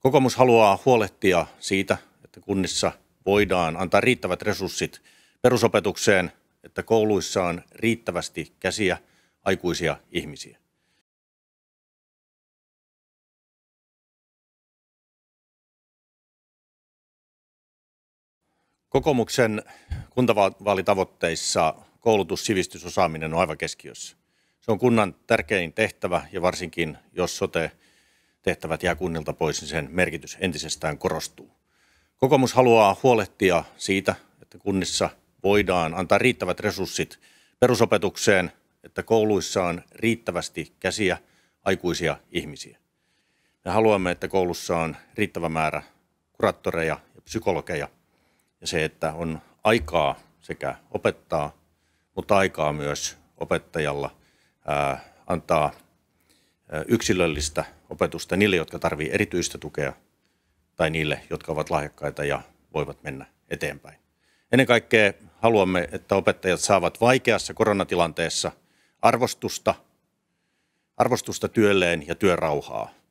Kokoomus haluaa huolehtia siitä, että kunnissa voidaan antaa riittävät resurssit perusopetukseen, että kouluissa on riittävästi käsiä aikuisia ihmisiä. Kokoomuksen kuntavaalitavoitteissa koulutus, sivistys, osaaminen on aivan keskiössä. Se on kunnan tärkein tehtävä ja varsinkin jos sote tehtävät jää kunnilta pois, niin sen merkitys entisestään korostuu. Kokoomus haluaa huolehtia siitä, että kunnissa voidaan antaa riittävät resurssit perusopetukseen, että kouluissa on riittävästi käsiä aikuisia ihmisiä. Me haluamme, että koulussa on riittävä määrä kurattoreja ja psykologeja ja se, että on aikaa sekä opettaa, mutta aikaa myös opettajalla ää, antaa yksilöllistä opetusta niille, jotka tarvitsevat erityistä tukea tai niille, jotka ovat lahjakkaita ja voivat mennä eteenpäin. Ennen kaikkea haluamme, että opettajat saavat vaikeassa koronatilanteessa arvostusta, arvostusta työlleen ja työrauhaa.